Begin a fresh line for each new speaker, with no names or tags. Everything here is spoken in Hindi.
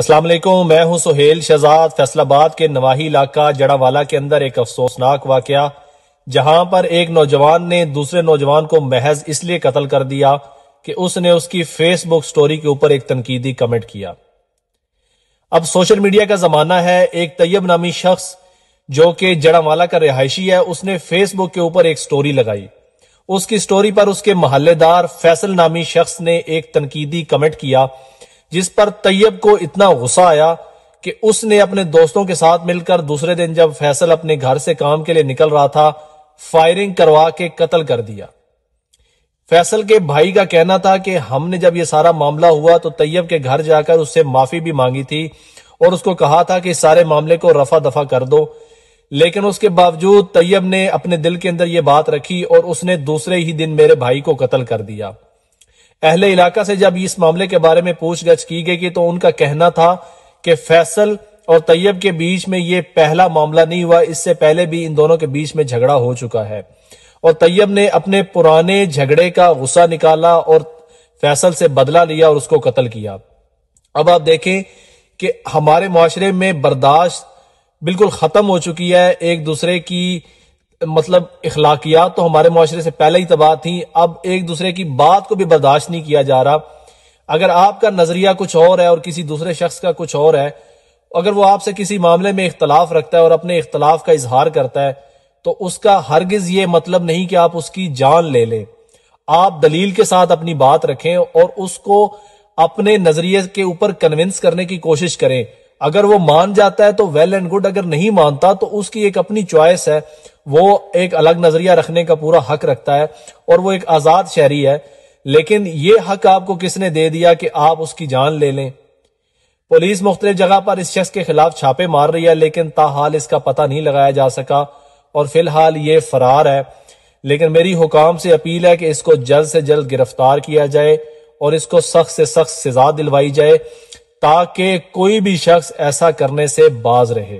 असला मैं हूं सुहेल शहजाद फैसलाबाद के नवाही इलाका जड़ावाला के अंदर एक अफसोसनाक वाकया जहां पर एक नौजवान ने दूसरे नौजवान को महज इसलिए कत्ल कर दिया कि उसने उसकी फेसबुक स्टोरी के ऊपर एक तनकीदी कमेंट किया अब सोशल मीडिया का जमाना है एक तैयब नामी शख्स जो कि जड़ावाला का रिहायशी है उसने फेसबुक के ऊपर एक स्टोरी लगाई उसकी स्टोरी पर उसके महल्लेदार फैसल नामी शख्स ने एक तनकीदी कमेंट किया जिस पर तैयब को इतना गुस्सा आया कि उसने अपने दोस्तों के साथ मिलकर दूसरे दिन जब फैसल अपने घर से काम के लिए निकल रहा था फायरिंग करवा के कत्ल कर दिया फैसल के भाई का कहना था कि हमने जब ये सारा मामला हुआ तो तैयब के घर जाकर उससे माफी भी मांगी थी और उसको कहा था कि सारे मामले को रफा दफा कर दो लेकिन उसके बावजूद तैयब ने अपने दिल के अंदर यह बात रखी और उसने दूसरे ही दिन मेरे भाई को कत्ल कर दिया अहले इलाका से जब इस मामले के बारे में गछ की गई तो उनका कहना था कि फैसल और तैयब के बीच में ये पहला मामला नहीं हुआ इससे पहले भी इन दोनों के बीच में झगड़ा हो चुका है और तैयब ने अपने पुराने झगड़े का गुस्सा निकाला और फैसल से बदला लिया और उसको कत्ल किया अब आप देखें कि हमारे माशरे में बर्दाश्त बिल्कुल खत्म हो चुकी है एक दूसरे की मतलब इखलाकियात तो हमारे माशरे से पहले ही तबाह थी अब एक दूसरे की बात को भी बर्दाश्त नहीं किया जा रहा अगर आपका नजरिया कुछ और है और किसी दूसरे शख्स का कुछ और है अगर वो आपसे किसी मामले में इख्तलाफ रखता है और अपने इख्तलाफ का इजहार करता है तो उसका हरगिज ये मतलब नहीं कि आप उसकी जान ले लें आप दलील के साथ अपनी बात रखें और उसको अपने नजरिए के ऊपर कन्विंस करने की कोशिश करें अगर वो मान जाता है तो वेल एंड गुड अगर नहीं मानता तो उसकी एक अपनी चॉइस है वो एक अलग नजरिया रखने का पूरा हक रखता है और वो एक आजाद शहरी है लेकिन ये हक आपको किसने दे दिया कि आप उसकी जान ले लें पुलिस मुख्तलिफ जगह पर इस शख्स के खिलाफ छापे मार रही है लेकिन ताहाल इसका पता नहीं लगाया जा सका और फिलहाल ये फरार है लेकिन मेरी हुकाम से अपील है कि इसको जल्द से जल्द गिरफ्तार किया जाए और इसको सख्त से सख्त सजा दिलवाई जाए ताकि कोई भी शख्स ऐसा करने से बाज रहे